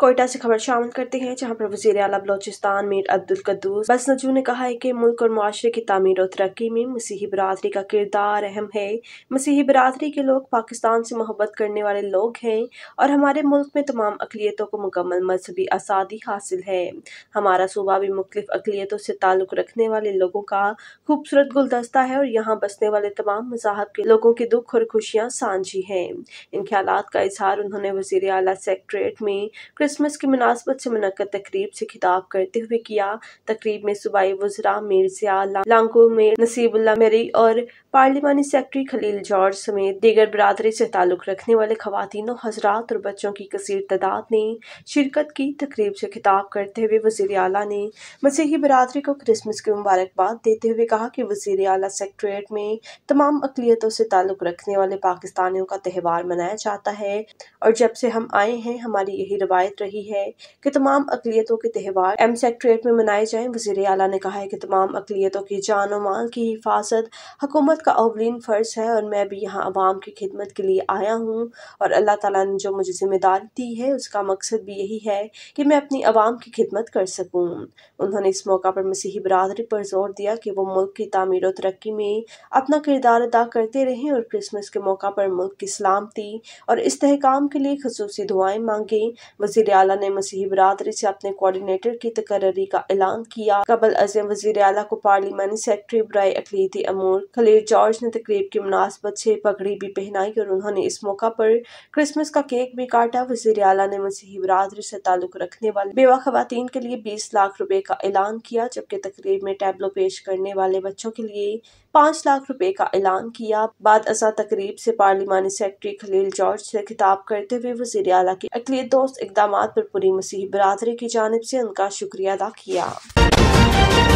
कोयटा से खबर शामिल करते हैं जहाँ पर वजीर अला बलोचिस्तान मीर अब्दुल कदूस बस नजू ने कहा है कि मुल्क और माशरे की तमीर और तरक्की में मसीही बरदरी का किरदार अहम है मसीही बरदरी के लोग पाकिस्तान से मोहब्बत करने वाले लोग हैं और हमारे मुल्क में तमाम अकलीतों को मुकम्मल मजहबी आसादी हासिल है हमारा सूबा भी मुख्तफ अकलीतों से ताल्लुक़ रखने वाले लोगों का खूबसूरत गुलदस्ता है और यहाँ बसने वाले तमाम मजाहब के लोगों के दुख और खुशियाँ सांझी हैं इन ख्याल का इजहार उन्होंने वजीर अला सेक्रट्रेट में क्रिसमस की मुनासबत से मुनद तकरीब से खिताब करते हुए किया तकरीब में सूबाई वजरा मिर्जिया लांगो में नसीबुल्ला मेरी और पार्लिमानी सेक्रेटरी खलील जॉर्ज समेत दीगर बरदरी से ताल्लुक़ रखने वाले खातिनों हजरात और बच्चों की कसर तादाद ने शिरकत की तकरीब से खिताब करते हुए वजीर अला ने मसीही बरदरी को क्रिसमस की मुबारकबाद देते हुए कहा कि वजीर अला सेक्रट्रेट में तमाम अकलीतों से ताल्लुक़ रखने वाले पाकिस्तानियों का त्यौहार मनाया जाता है और जब से हम आए हैं हमारी यही रवायत रही है कि तमाम अकलीतों के त्यौहार एम सेक्ट्रेट में मनाए जाएं वजीर अला ने कहा है कि तमाम अकलीतों की जान माल की हिफाजत हुकूमत का अवलिन फ़र्ज है और मैं भी यहाँ आवाम की खिदमत के लिए आया हूँ और अल्लाह तला ने जो मुझे जिम्मेदारी दी है उसका मकसद भी यही है कि मैं अपनी आवाम की खिदमत कर सकूँ उन्होंने इस मौका पर मसीही बरदरी पर जोर दिया कि वो मुल्क की तमीर और तरक्की में अपना किरदार अदा करते रहें और क्रिसमस के मौका पर मुल्क की सलामती और इस्तेकाम के लिए खसूस दुआएं मांगें वजी वजीर अला ने मसीह बरदरी से अपने कोऑर्डिनेटर की तकर्री का ऐलान किया कबल अजय वजीर अला को पार्लियामानी सेक्रेटरी बरए अकलीती अमूर खलीर जॉर्ज ने तकरीब की मुनासबत से पगड़ी भी पहनाई और उन्होंने इस मौका पर क्रिसमस का केक भी काटा वजीर अला ने मसीह बरदरी से ताल्लुक रखने वाले बेवा खातन के लिए बीस लाख रुपए का ऐलान किया जबकि तकरीब में टैबलो पेश करने वाले बच्चों के लिए पाँच लाख रुपए का ऐलान किया बाद अजा तकरीब से पार्लिमानी सेक्रेटरी खलील जॉर्ज से खिताब करते हुए वजीर अला के अकलीत दोस्त इकदाम पर पूरी मसीह बरदरी की जानब से उनका शुक्रिया अदा किया